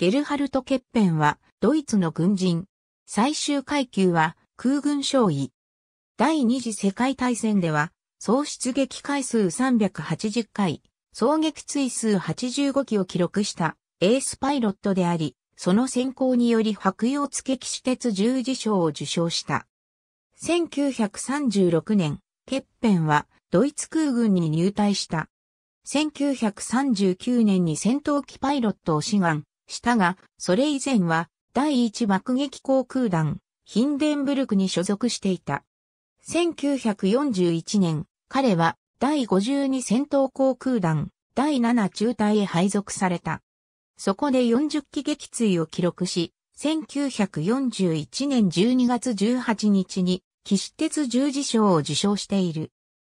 ゲルハルト・ケッペンは、ドイツの軍人。最終階級は、空軍少尉。第二次世界大戦では、総出撃回数380回、総撃墜数85機を記録したエースパイロットであり、その選考により白洋付騎士鉄十字章を受賞した。1936年、ケッペンはドイツ空軍に入隊した。1939年に戦闘機パイロットを志願、したが、それ以前は第一爆撃航空団、ヒンデンブルクに所属していた。1941年、彼は第52戦闘航空団、第7中隊へ配属された。そこで40機撃墜を記録し、1941年12月18日に、騎士鉄十字章を受賞している。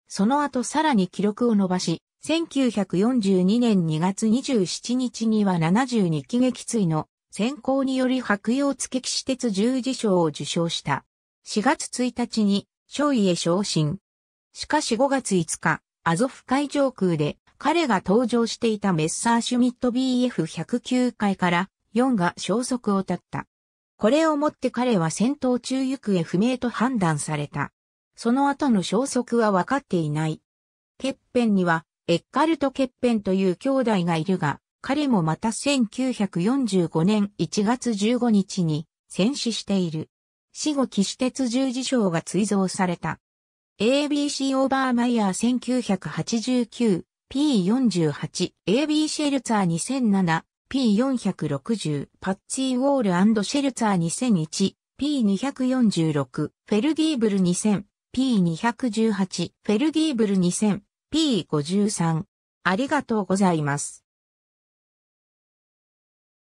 その後さらに記録を伸ばし、1942年2月27日には72期撃墜の選考により白洋付騎士鉄十字章を受賞した。4月1日に、少尉へ昇進。しかし5月5日、アゾフ海上空で彼が搭乗していたメッサーシュミット BF109 回から4が消息を絶った。これをもって彼は戦闘中行方不明と判断された。その後の消息は分かっていない。欠片にはエッカルト・ケッペンという兄弟がいるが、彼もまた1945年1月15日に戦死している。死後騎士鉄十字章が追贈された。ABC オーバーマイヤー 1989P48、AB シェルツァー 2007P460、パッツィ・ウォールシェルツァー 2001P246、フェルディーブル 2000P218、フェルディーブル2000 P53。ありがとうございます。